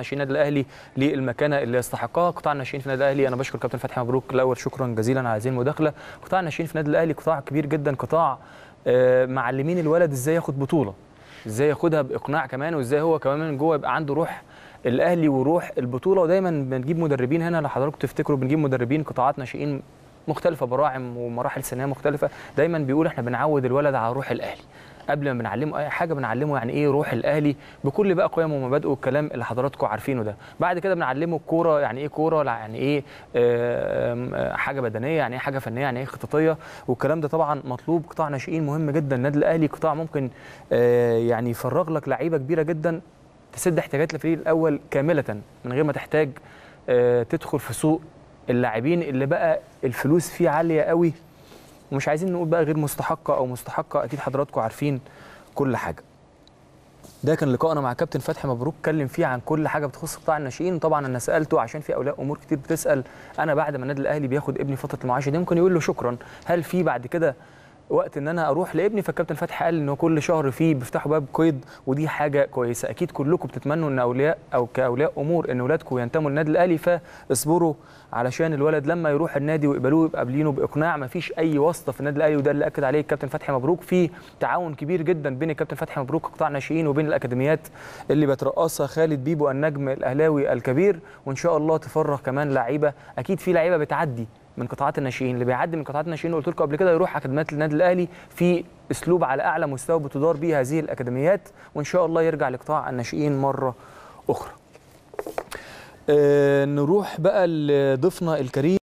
ناشئين النادي الاهلي للمكانه اللي يستحقها قطاع الناشئين في النادي الاهلي انا بشكر كابتن فتحي مبروك الاول شكرا جزيلا على هذه المداخله قطاع الناشئين في النادي الاهلي قطاع كبير جدا قطاع آه، معلمين الولد ازاي ياخد بطوله ازاي ياخدها باقناع كمان وازاي هو كمان من جوه يبقى عنده روح الاهلي وروح البطوله ودايما بنجيب مدربين هنا لو حضراتكم تفتكروا بنجيب مدربين قطاعات ناشئين مختلفه براعم ومراحل سنيه مختلفه دايما بيقول احنا بنعود الولد على روح الاهلي قبل ما بنعلمه اي حاجه بنعلمه يعني ايه روح الاهلي بكل بقى قيمه ومبادئه والكلام اللي حضراتكم عارفينه ده بعد كده بنعلمه الكوره يعني ايه كوره يعني ايه حاجه بدنيه يعني ايه حاجه فنيه يعني ايه خططيه والكلام ده طبعا مطلوب قطاع ناشئين مهم جدا النادي الاهلي قطاع ممكن آه، يعني يفرغ لك لعيبه كبيره جدا تسد احتياجات الفريق الاول كامله من غير ما تحتاج آه، تدخل في سوق اللاعبين اللي بقى الفلوس فيه عاليه قوي ومش عايزين نقول بقى غير مستحقه او مستحقه اكيد حضراتكم عارفين كل حاجه ده كان لقائنا مع كابتن فتحي مبروك اتكلم فيه عن كل حاجه بتخص قطاع الناشئين طبعا انا سالته عشان في اولياء امور كتير بتسال انا بعد ما النادي الاهلي بياخد ابني فتره المعاش دي ممكن يقول له شكرا هل في بعد كده وقت ان انا اروح لابني فالكابتن فتحي قال ان كل شهر فيه بيفتحوا باب قيد ودي حاجه كويسه اكيد كلكم بتتمنوا ان اولياء او كاولياء امور ان اولادكم ينتموا للنادي الاهلي فاصبروا علشان الولد لما يروح النادي ويقبلوه يبقى باقناع ما فيش اي واسطه في النادي الاهلي وده اللي اكد عليه الكابتن فتحي مبروك في تعاون كبير جدا بين الكابتن فتحي مبروك قطاع ناشئين وبين الاكاديميات اللي بترأسها خالد بيبو النجم الاهلاوي الكبير وان شاء الله تفرغ كمان لعيبه اكيد في لعيبه بتعدي من قطاعات الناشئين اللي بيعدي من قطاعات الناشئين قلت لكم قبل كده يروح اكاديميات النادي الاهلي في اسلوب على اعلى مستوى بتدار به هذه الاكاديميات وان شاء الله يرجع لقطاع الناشئين مره اخرى أه نروح بقى لضيفنا الكريم